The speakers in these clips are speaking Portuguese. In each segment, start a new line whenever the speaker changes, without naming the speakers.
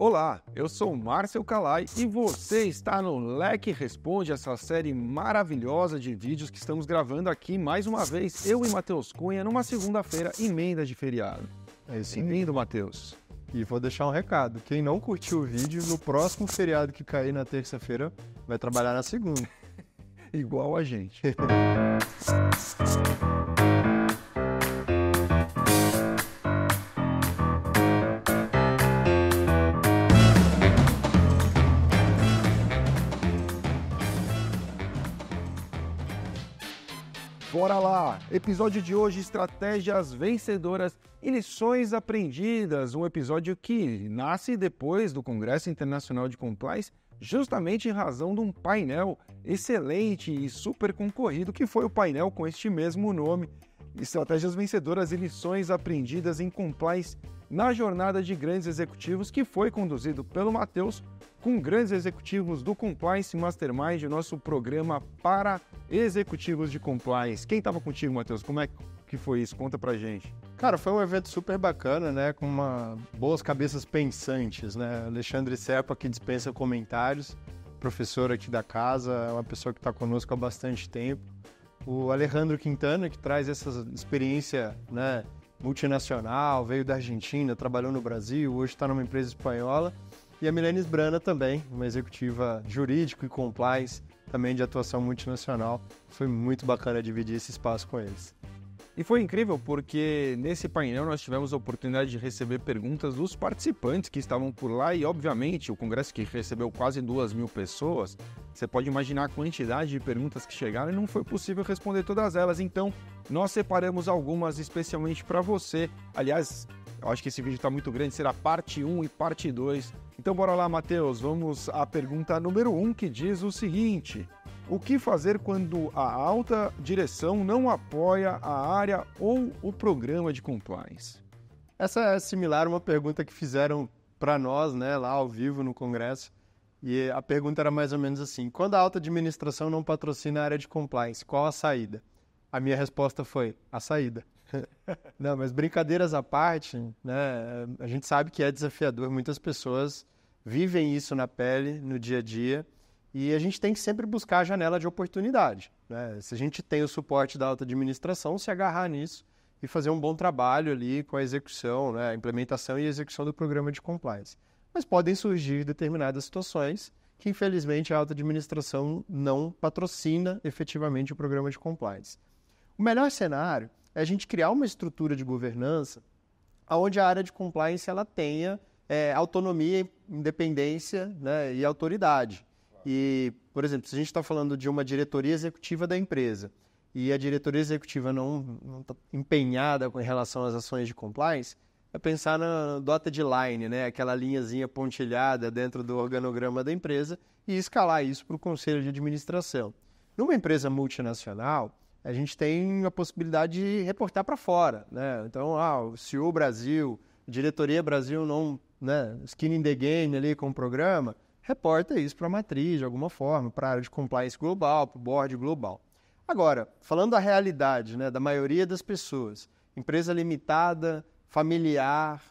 Olá, eu sou Márcio Calai e você está no Leque Responde, essa série maravilhosa de vídeos que estamos gravando aqui mais uma vez, eu e Matheus Cunha, numa segunda-feira, emenda de feriado. É isso aí. Bem-vindo, Matheus. E vou deixar um recado:
quem não curtiu o vídeo, no próximo feriado que cair na terça-feira, vai trabalhar na segunda.
Igual a gente. Bora lá! Episódio de hoje: Estratégias vencedoras e lições aprendidas. Um episódio que nasce depois do Congresso Internacional de Compliance, justamente em razão de um painel excelente e super concorrido, que foi o painel com este mesmo nome: Estratégias vencedoras e lições aprendidas em Compliance na jornada de grandes executivos, que foi conduzido pelo Matheus, com grandes executivos do Compliance Mastermind, nosso programa para executivos de compliance. Quem estava contigo, Matheus? Como é que foi isso? Conta pra gente.
Cara, foi um evento super bacana, né? Com uma... boas cabeças pensantes, né? Alexandre Serpa, que dispensa comentários, professor aqui da casa, é uma pessoa que está conosco há bastante tempo. O Alejandro Quintana, que traz essa experiência, né? Multinacional, veio da Argentina, trabalhou no Brasil, hoje está numa empresa espanhola e a Milene Brana também, uma executiva jurídico e compliance, também de atuação multinacional. Foi muito
bacana dividir esse espaço com eles. E foi incrível porque nesse painel nós tivemos a oportunidade de receber perguntas dos participantes que estavam por lá e, obviamente, o congresso que recebeu quase duas mil pessoas, você pode imaginar a quantidade de perguntas que chegaram e não foi possível responder todas elas. Então, nós separamos algumas especialmente para você. Aliás, eu acho que esse vídeo está muito grande, será parte 1 e parte 2. Então bora lá, Matheus, vamos à pergunta número 1 que diz o seguinte: O que fazer quando a alta direção não apoia a área ou o programa de compliance? Essa é similar a uma pergunta que fizeram para nós,
né, lá ao vivo no congresso. E a pergunta era mais ou menos assim: quando a alta administração não patrocina a área de compliance, qual a saída? A minha resposta foi: a saída. Não, mas brincadeiras à parte, né? A gente sabe que é desafiador. Muitas pessoas vivem isso na pele, no dia a dia, e a gente tem que sempre buscar a janela de oportunidade. Né? Se a gente tem o suporte da alta administração, se agarrar nisso e fazer um bom trabalho ali com a execução, né? a implementação e execução do programa de compliance. Mas podem surgir determinadas situações que, infelizmente, a alta administração não patrocina efetivamente o programa de compliance. O melhor cenário é a gente criar uma estrutura de governança onde a área de compliance ela tenha é, autonomia, independência né, e autoridade. E, por exemplo, se a gente está falando de uma diretoria executiva da empresa e a diretoria executiva não está empenhada com relação às ações de compliance, é pensar na dota de line, né? aquela linhazinha pontilhada dentro do organograma da empresa e escalar isso para o conselho de administração. Numa empresa multinacional, a gente tem a possibilidade de reportar para fora. Né? Então, ah, o CEO Brasil, diretoria Brasil não né, skin in the game ali com o programa, reporta isso para a matriz de alguma forma, para a área de compliance global, para o board global. Agora, falando da realidade né, da maioria das pessoas, empresa limitada, familiar,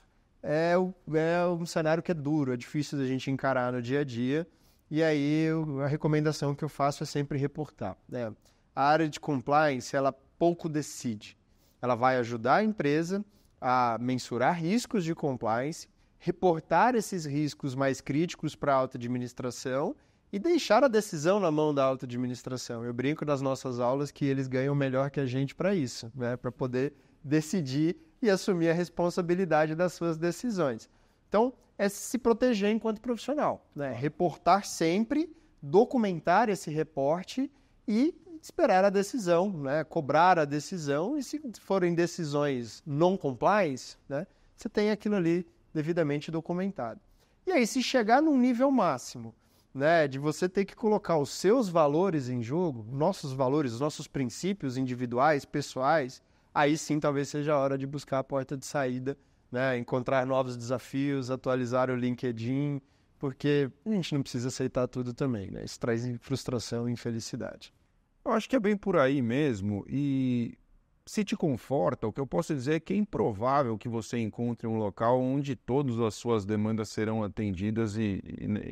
é, é um cenário que é duro, é difícil da gente encarar no dia a dia. E aí, eu, a recomendação que eu faço é sempre reportar. Né? a área de compliance ela pouco decide. Ela vai ajudar a empresa a mensurar riscos de compliance, reportar esses riscos mais críticos para a alta administração e deixar a decisão na mão da alta administração. Eu brinco nas nossas aulas que eles ganham melhor que a gente para isso, né? para poder decidir e assumir a responsabilidade das suas decisões. Então, é se proteger enquanto profissional, né? reportar sempre, documentar esse reporte e esperar a decisão, né? cobrar a decisão, e se forem decisões não compliance, né? você tem aquilo ali devidamente documentado. E aí, se chegar num nível máximo, né, de você ter que colocar os seus valores em jogo, nossos valores, nossos princípios individuais, pessoais, aí sim talvez seja a hora de buscar a porta de saída, né, encontrar novos desafios, atualizar o LinkedIn, porque a gente não precisa aceitar tudo também, né? Isso traz frustração e infelicidade.
Eu acho que é bem por aí mesmo. E se te conforta, o que eu posso dizer é que é improvável que você encontre um local onde todas as suas demandas serão atendidas e,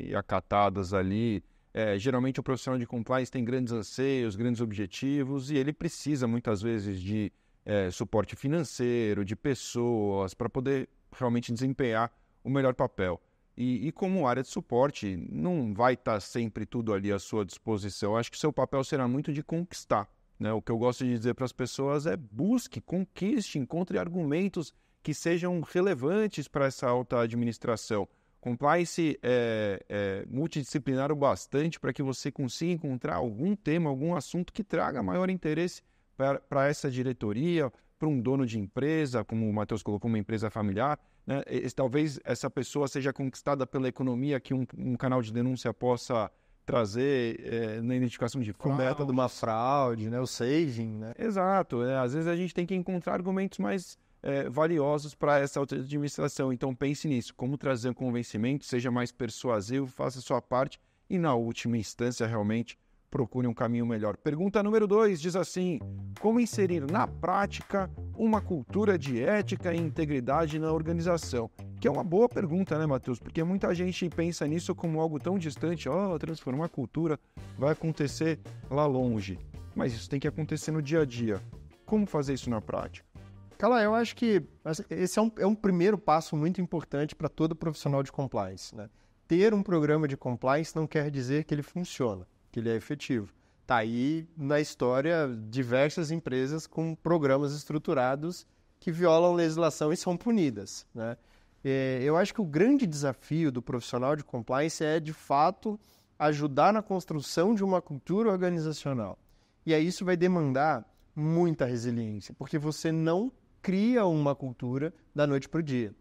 e, e acatadas ali. É, geralmente o profissional de compliance tem grandes anseios, grandes objetivos e ele precisa muitas vezes de é, suporte financeiro, de pessoas, para poder realmente desempenhar o melhor papel. E, e, como área de suporte, não vai estar tá sempre tudo ali à sua disposição. Acho que seu papel será muito de conquistar. Né? O que eu gosto de dizer para as pessoas é busque, conquiste, encontre argumentos que sejam relevantes para essa alta administração. Compliance é, é multidisciplinar o bastante para que você consiga encontrar algum tema, algum assunto que traga maior interesse para essa diretoria, para um dono de empresa, como o Matheus colocou, uma empresa familiar né? E, talvez essa pessoa seja conquistada pela economia que um, um canal de denúncia possa trazer é, na identificação de fraude. de uma fraude, né? o saving. Né? Exato. É, às vezes a gente tem que encontrar argumentos mais é, valiosos para essa administração. Então pense nisso, como trazer um convencimento, seja mais persuasivo, faça a sua parte e na última instância realmente procure um caminho melhor. Pergunta número 2 diz assim: Como inserir na prática uma cultura de ética e integridade na organização? Que é uma boa pergunta, né, Matheus? Porque muita gente pensa nisso como algo tão distante, ó, oh, transformar a cultura vai acontecer lá longe. Mas isso tem que acontecer no dia a dia. Como fazer isso na prática?
Cala, eu acho que esse é um, é um primeiro passo muito importante para todo profissional de compliance. Né? Ter um programa de compliance não quer dizer que ele funciona que ele é efetivo. Está aí na história diversas empresas com programas estruturados que violam legislação e são punidas. Né? É, eu acho que o grande desafio do profissional de compliance é, de fato, ajudar na construção de uma cultura organizacional. E aí isso vai demandar muita resiliência, porque você não cria uma cultura da noite para o dia.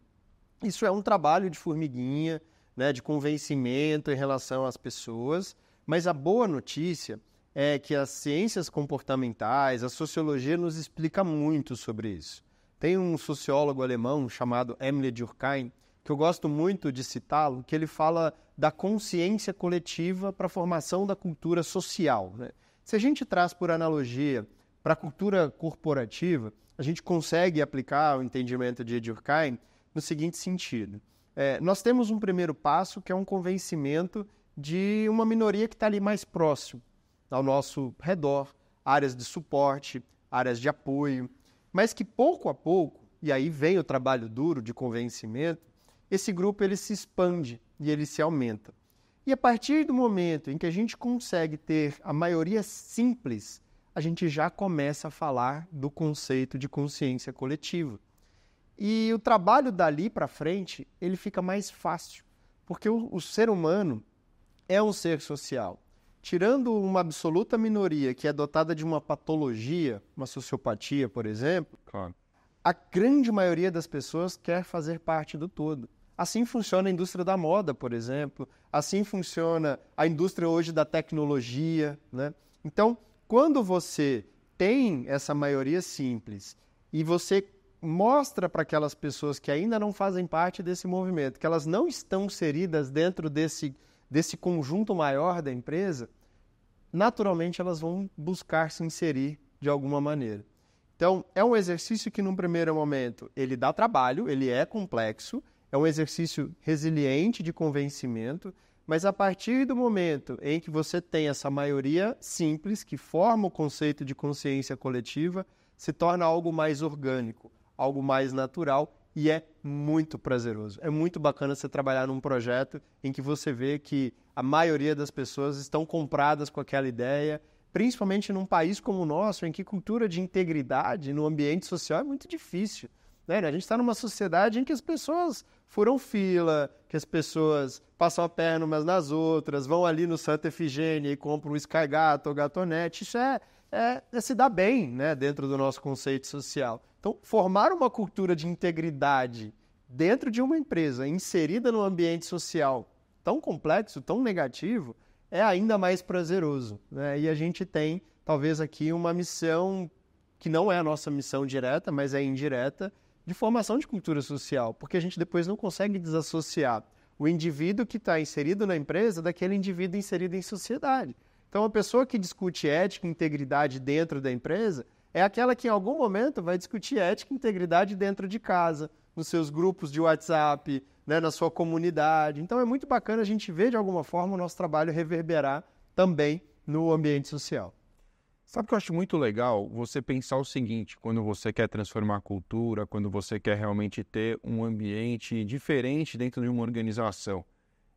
Isso é um trabalho de formiguinha, né, de convencimento em relação às pessoas, mas a boa notícia é que as ciências comportamentais, a sociologia nos explica muito sobre isso. Tem um sociólogo alemão chamado Emile Durkheim, que eu gosto muito de citá-lo, que ele fala da consciência coletiva para a formação da cultura social. Né? Se a gente traz por analogia para a cultura corporativa, a gente consegue aplicar o entendimento de Durkheim no seguinte sentido. É, nós temos um primeiro passo que é um convencimento de uma minoria que está ali mais próximo, ao nosso redor, áreas de suporte, áreas de apoio, mas que pouco a pouco, e aí vem o trabalho duro de convencimento, esse grupo ele se expande e ele se aumenta. E a partir do momento em que a gente consegue ter a maioria simples, a gente já começa a falar do conceito de consciência coletiva. E o trabalho dali para frente, ele fica mais fácil, porque o, o ser humano, é um ser social. Tirando uma absoluta minoria que é dotada de uma patologia, uma sociopatia, por exemplo, claro. a grande maioria das pessoas quer fazer parte do todo. Assim funciona a indústria da moda, por exemplo. Assim funciona a indústria hoje da tecnologia. Né? Então, quando você tem essa maioria simples e você mostra para aquelas pessoas que ainda não fazem parte desse movimento, que elas não estão inseridas dentro desse desse conjunto maior da empresa, naturalmente elas vão buscar se inserir de alguma maneira. Então, é um exercício que, num primeiro momento, ele dá trabalho, ele é complexo, é um exercício resiliente de convencimento, mas a partir do momento em que você tem essa maioria simples, que forma o conceito de consciência coletiva, se torna algo mais orgânico, algo mais natural e é muito prazeroso. É muito bacana você trabalhar num projeto em que você vê que a maioria das pessoas estão compradas com aquela ideia, principalmente num país como o nosso, em que cultura de integridade no ambiente social é muito difícil. Né? A gente está numa sociedade em que as pessoas furam fila, que as pessoas passam a perna umas nas outras, vão ali no Santa Efigênia e compram um Sky Gato ou Gatonete. Isso é, é, é se dar bem né? dentro do nosso conceito social. Então, formar uma cultura de integridade dentro de uma empresa, inserida no ambiente social tão complexo, tão negativo, é ainda mais prazeroso. Né? E a gente tem, talvez, aqui uma missão que não é a nossa missão direta, mas é indireta, de formação de cultura social, porque a gente depois não consegue desassociar o indivíduo que está inserido na empresa daquele indivíduo inserido em sociedade. Então, a pessoa que discute ética e integridade dentro da empresa é aquela que em algum momento vai discutir ética e integridade dentro de casa, nos seus grupos de WhatsApp, né, na sua comunidade. Então é muito bacana a gente ver de alguma forma o nosso trabalho reverberar também no ambiente social.
Sabe o que eu acho muito legal? Você pensar o seguinte, quando você quer transformar a cultura, quando você quer realmente ter um ambiente diferente dentro de uma organização.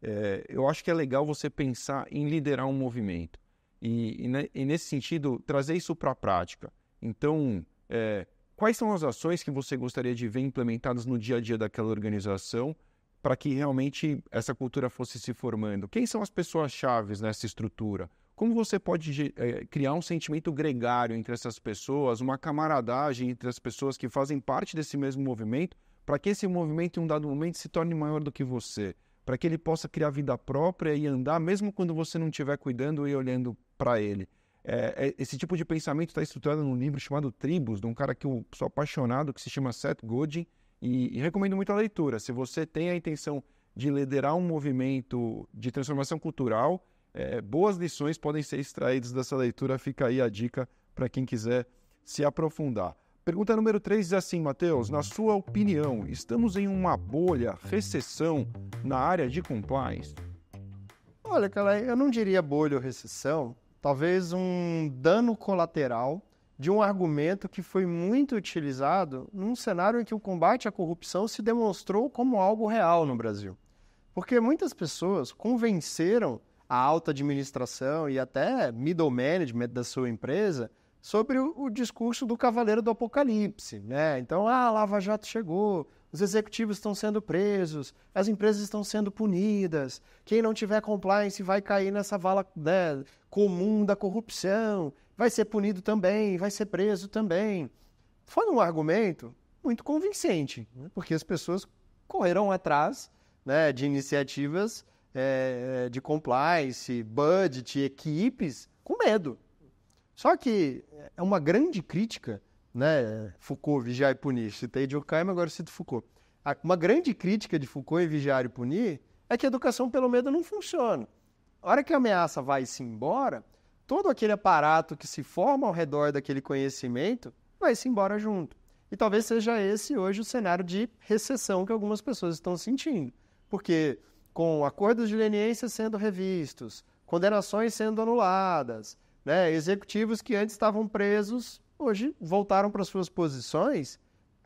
É, eu acho que é legal você pensar em liderar um movimento. E, e, né, e nesse sentido, trazer isso para a prática. Então, é, quais são as ações que você gostaria de ver implementadas no dia a dia daquela organização para que realmente essa cultura fosse se formando? Quem são as pessoas chaves nessa estrutura? Como você pode é, criar um sentimento gregário entre essas pessoas, uma camaradagem entre as pessoas que fazem parte desse mesmo movimento, para que esse movimento em um dado momento se torne maior do que você? Para que ele possa criar vida própria e andar, mesmo quando você não estiver cuidando e olhando para ele. É, é, esse tipo de pensamento está estruturado num livro chamado Tribos, de um cara que eu sou apaixonado, que se chama Seth Godin, e, e recomendo muito a leitura. Se você tem a intenção de liderar um movimento de transformação cultural, é, boas lições podem ser extraídas dessa leitura. Fica aí a dica para quem quiser se aprofundar. Pergunta número 3 diz assim, Matheus, na sua opinião, estamos em uma bolha, recessão na área de compliance? Olha, cara, eu não diria bolha ou recessão, talvez um
dano colateral de um argumento que foi muito utilizado num cenário em que o combate à corrupção se demonstrou como algo real no Brasil. Porque muitas pessoas convenceram a alta administração e até middle management da sua empresa sobre o, o discurso do cavaleiro do apocalipse, né? Então, ah, a Lava Jato chegou, os executivos estão sendo presos, as empresas estão sendo punidas, quem não tiver compliance vai cair nessa vala né, comum da corrupção, vai ser punido também, vai ser preso também. Foi um argumento muito convincente, né, porque as pessoas correram atrás né, de iniciativas é, de compliance, budget, equipes, com medo. Só que é uma grande crítica né? Foucault, vigiar e punir. Citei Durkheim, agora cito Foucault. Uma grande crítica de Foucault e vigiar e punir é que a educação pelo medo não funciona. A hora que a ameaça vai-se embora, todo aquele aparato que se forma ao redor daquele conhecimento vai-se embora junto. E talvez seja esse hoje o cenário de recessão que algumas pessoas estão sentindo. Porque com acordos de leniência sendo revistos, condenações sendo anuladas, né, executivos que antes estavam presos hoje voltaram para suas posições.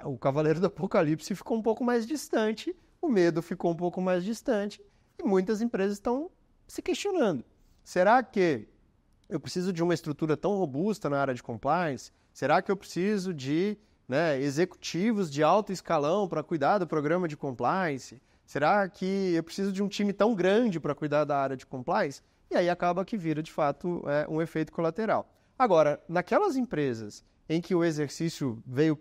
O Cavaleiro do Apocalipse ficou um pouco mais distante, o medo ficou um pouco mais distante, e muitas empresas estão se questionando. Será que eu preciso de uma estrutura tão robusta na área de compliance? Será que eu preciso de né, executivos de alto escalão para cuidar do programa de compliance? Será que eu preciso de um time tão grande para cuidar da área de compliance? E aí acaba que vira de fato é, um efeito colateral. Agora, naquelas empresas em que o exercício veio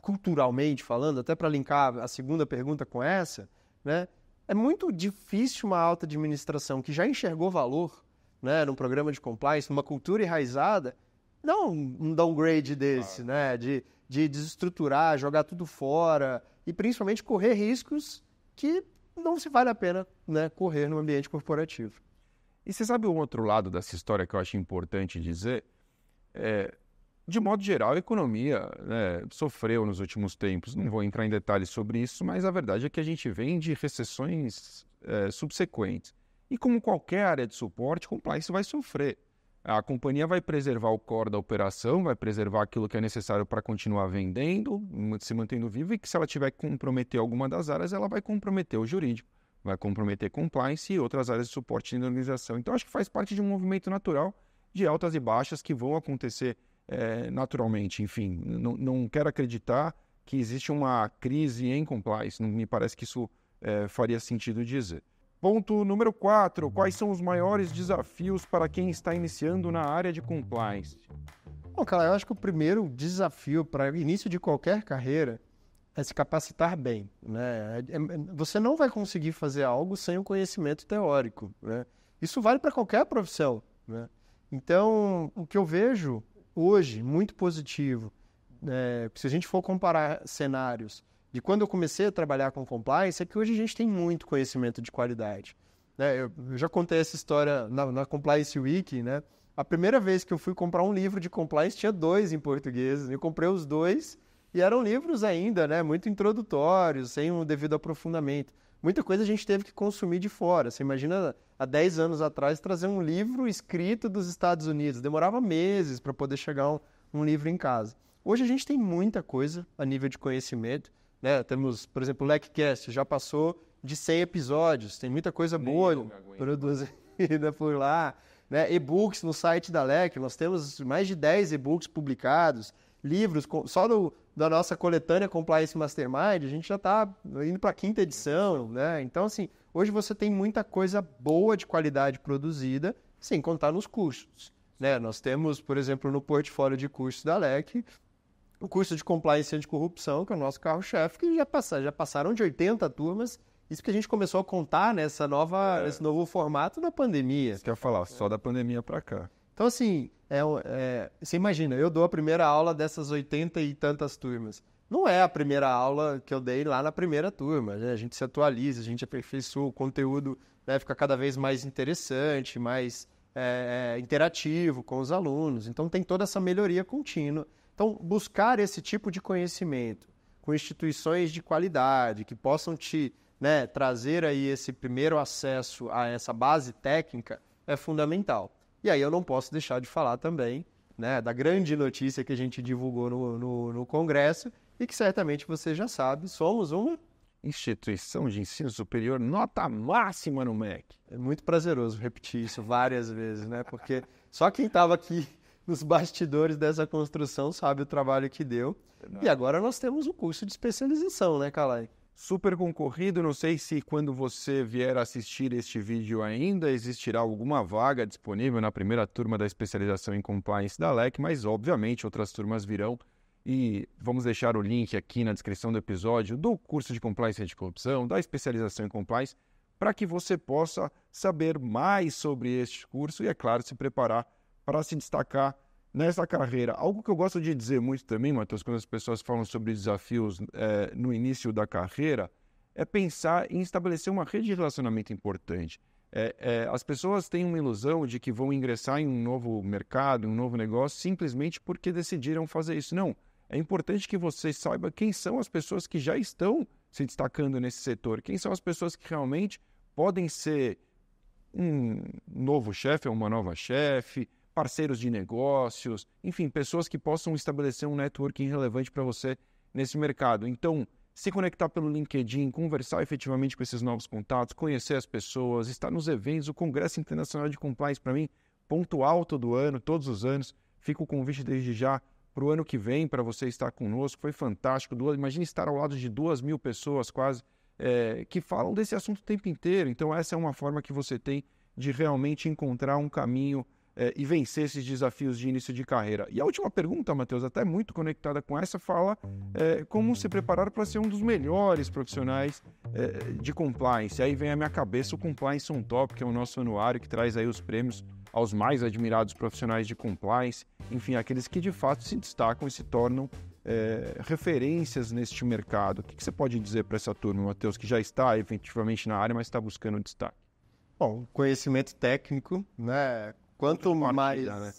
culturalmente falando, até para linkar a segunda pergunta com essa, né, é muito difícil uma alta administração que já enxergou valor né, num programa de compliance, numa cultura enraizada, dar um, downgrade desse, né, de, de desestruturar, jogar tudo fora e principalmente correr riscos que não se vale a pena né, correr
no ambiente corporativo. E você sabe o outro lado dessa história que eu acho importante dizer? É, de modo geral, a economia né, sofreu nos últimos tempos. Não vou entrar em detalhes sobre isso, mas a verdade é que a gente vem de recessões é, subsequentes. E como qualquer área de suporte, compliance vai sofrer. A companhia vai preservar o core da operação, vai preservar aquilo que é necessário para continuar vendendo, se mantendo vivo e que se ela tiver que comprometer alguma das áreas, ela vai comprometer o jurídico, vai comprometer compliance e outras áreas de suporte da organização. Então, acho que faz parte de um movimento natural de altas e baixas que vão acontecer é, naturalmente. Enfim, não, quero acreditar que existe uma crise em compliance, não me parece que isso é, faria sentido dizer. Ponto número 4. Quais são os maiores desafios para quem está iniciando na área de compliance? Bom, cara, eu acho que o primeiro desafio para início de qualquer carreira
é se capacitar bem. Né? É, é, você não vai conseguir fazer algo sem o conhecimento teórico. Né? Isso vale para qualquer profissão. Né? Então, o que eu vejo hoje, muito positivo, é, se a gente for comparar cenários de quando eu comecei a trabalhar com compliance, é que hoje a gente tem muito conhecimento de qualidade. Né. Eu, já contei essa história na, na Compliance Week, né? A primeira vez que eu fui comprar um livro de compliance tinha dois em português. Eu comprei os dois e eram livros ainda, né? Muito introdutórios, sem um devido aprofundamento muita coisa a gente teve que consumir de fora. Você imagina há 10 anos atrás trazer um livro escrito dos Estados Unidos. Demorava meses para poder chegar um, um, livro em casa. Hoje a gente tem muita coisa a nível de conhecimento. Né? Temos, por exemplo, o LecCast já passou de 100 episódios. Tem muita coisa Nem boa né? produzida por lá. Né? E-books no site da LEC. Nós temos mais de 10 e-books publicados livros, só do, da nossa coletânea Compliance Mastermind, a gente já está indo para a quinta edição, né? Então, assim, hoje você tem muita coisa boa de qualidade produzida, sem contar nos custos. Né? Nós temos, por exemplo, no portfólio de cursos da LEC, o curso de Compliance Anticorrupção, que é o nosso carro-chefe, que já, passa, já passaram de 80 turmas, isso que a gente começou a contar nessa nova, é. nesse novo formato na pandemia. Isso que eu ia falar, só da pandemia para cá. Então, assim, é, é, você imagina, eu dou a primeira aula dessas 80 e tantas turmas. Não é a primeira aula que eu dei lá na primeira turma. Né? A gente se atualiza, a gente aperfeiçoa o conteúdo, né? fica cada vez mais interessante, mais é, é, interativo com os alunos. Então, tem toda essa melhoria contínua. Então, buscar esse tipo de conhecimento com instituições de qualidade que possam te né, trazer aí esse primeiro acesso a essa base técnica é fundamental. E aí eu não posso deixar de falar também né, da grande notícia que a gente divulgou no, no, no Congresso e que certamente você já sabe, somos uma instituição de ensino superior nota máxima no MEC. É muito prazeroso repetir isso várias vezes, né? Porque só quem estava aqui nos bastidores dessa construção sabe o trabalho que deu. E agora nós temos um curso de
especialização, né, Calai? super concorrido. Não sei se quando você vier assistir este vídeo ainda existirá alguma vaga disponível na primeira turma da especialização em compliance da LEC, mas obviamente outras turmas virão. E vamos deixar o link aqui na descrição do episódio do curso de compliance anticorrupção, corrupção, da especialização em compliance, para que você possa saber mais sobre este curso e, é claro, se preparar para se destacar nessa carreira. Algo que eu gosto de dizer muito também, Matheus, quando as pessoas falam sobre desafios é, no início da carreira, é pensar em estabelecer uma rede de relacionamento importante. É, é, as pessoas têm uma ilusão de que vão ingressar em um novo mercado, um novo negócio, simplesmente porque decidiram fazer isso. Não. É importante que você saiba quem são as pessoas que já estão se destacando nesse setor, quem são as pessoas que realmente podem ser um novo chefe, uma nova chefe, parceiros de negócios, enfim, pessoas que possam estabelecer um networking relevante para você nesse mercado. Então, se conectar pelo LinkedIn, conversar efetivamente com esses novos contatos, conhecer as pessoas, estar nos eventos, o Congresso Internacional de Compliance, para mim, ponto alto do ano, todos os anos. Fico o convite desde já para o ano que vem, para você estar conosco. Foi fantástico. Duas, imagine estar ao lado de duas mil pessoas quase é, que falam desse assunto o tempo inteiro. Então, essa é uma forma que você tem de realmente encontrar um caminho é, e vencer esses desafios de início de carreira. E a última pergunta, Matheus, até muito conectada com essa, fala é, como se preparar para ser um dos melhores profissionais é, de compliance. Aí vem à minha cabeça o Compliance on Top, que é o nosso anuário que traz aí os prêmios aos mais admirados profissionais de compliance, enfim, aqueles que de fato se destacam e se tornam é, referências neste mercado. O que, que você pode dizer para essa turma, Matheus, que já está efetivamente na área, mas está buscando destaque?
Bom, conhecimento técnico, né? Quanto mais, né?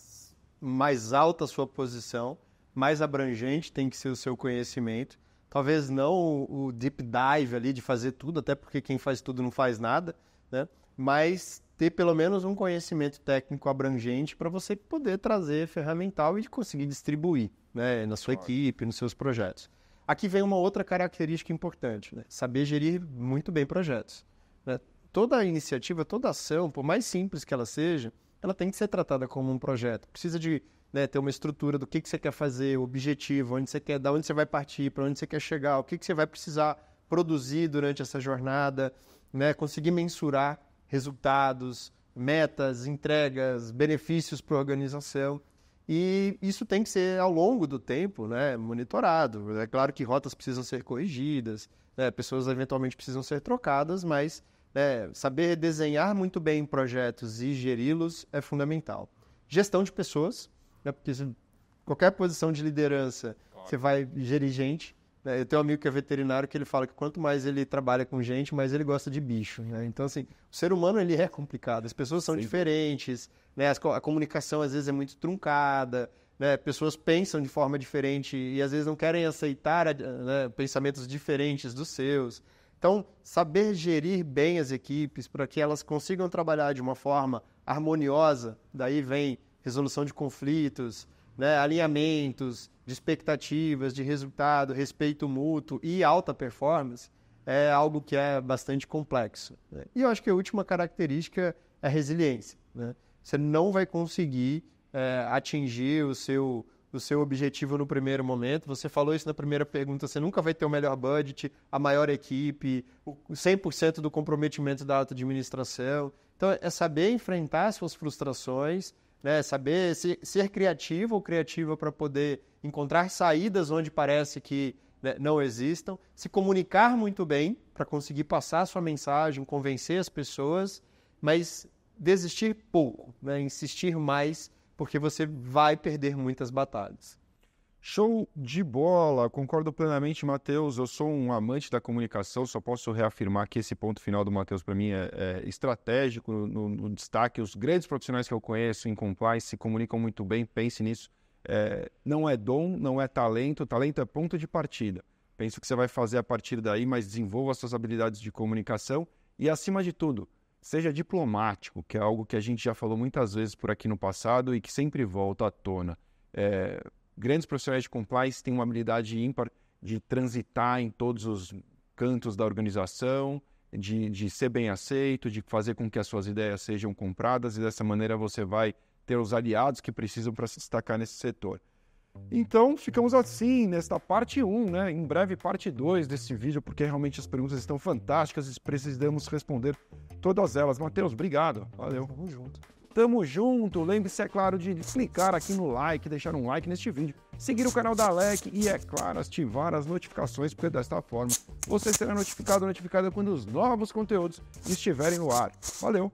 mais alta a sua posição, mais abrangente tem que ser o seu conhecimento. Talvez não o, o deep dive ali de fazer tudo, até porque quem faz tudo não faz nada, né? Mas ter pelo menos um conhecimento técnico abrangente para você poder trazer ferramental e conseguir distribuir né, na sua claro. equipe, nos seus projetos. Aqui vem uma outra característica importante, né? saber gerir muito bem projetos. Né? Toda iniciativa, toda ação, por mais simples que ela seja, ela tem que ser tratada como um projeto. Precisa de né, ter uma estrutura do que, que você quer fazer, o objetivo, onde você quer, da onde você vai partir, para onde você quer chegar, o que, que você vai precisar produzir durante essa jornada, né, conseguir mensurar resultados, metas, entregas, benefícios para a organização. E isso tem que ser, ao longo do tempo, né, monitorado. É claro que rotas precisam ser corrigidas, né, pessoas eventualmente precisam ser trocadas, mas né, saber desenhar muito bem projetos e geri-los é fundamental. Gestão de pessoas, né? porque qualquer posição de liderança claro. você vai gerir gente. Né? Eu tenho um amigo que é veterinário que ele fala que quanto mais ele trabalha com gente, mais ele gosta de bicho. Né? Então, assim, o ser humano ele é complicado, as pessoas são Sim. diferentes, né? a comunicação às vezes é muito truncada. Né, pessoas pensam de forma diferente e às vezes não querem aceitar né, pensamentos diferentes dos seus. Então, saber gerir bem as equipes para que elas consigam trabalhar de uma forma harmoniosa, daí vem resolução de conflitos, né, alinhamentos de expectativas, de resultado, respeito mútuo e alta performance, é algo que é bastante complexo. Né? E eu acho que a última característica é resiliência. Né? Você não vai conseguir é, atingir o seu do seu objetivo no primeiro momento. Você falou isso na primeira pergunta, você nunca vai ter o melhor budget, a maior equipe, 100% do comprometimento da alta administração. Então, é saber enfrentar suas frustrações, né? É saber ser criativo ou criativa para poder encontrar saídas onde parece que né, não existam, se comunicar muito bem para conseguir passar sua mensagem, convencer as pessoas, mas desistir pouco, né? insistir mais porque você vai perder muitas batalhas.
Show de bola, concordo plenamente, Matheus. Eu sou um amante da comunicação, só posso reafirmar que esse ponto final do Matheus, para mim, é, é estratégico, no, no, destaque. Os grandes profissionais que eu conheço em compliance se comunicam muito bem, pense nisso. É, não é dom, não é talento, talento é ponto de partida. Penso o que você vai fazer a partir daí, mas desenvolva suas habilidades de comunicação e, acima de tudo, Seja diplomático, que é algo que a gente já falou muitas vezes por aqui no passado e que sempre volta à tona. É, grandes profissionais de compliance têm uma habilidade ímpar de transitar em todos os cantos da organização, de, de ser bem aceito, de fazer com que as suas ideias sejam compradas e dessa maneira você vai ter os aliados que precisam para se destacar nesse setor. Então, ficamos assim nesta parte 1, né? Em breve, parte 2 desse vídeo, porque realmente as perguntas estão fantásticas e precisamos responder todas elas. Matheus, obrigado. Valeu. Tamo junto. Tamo junto. Lembre-se, é claro, de clicar aqui no like, deixar um like neste vídeo, seguir o canal da Alec e, é claro, ativar as notificações, porque desta forma você será notificado ou notificada quando os novos conteúdos estiverem no ar. Valeu.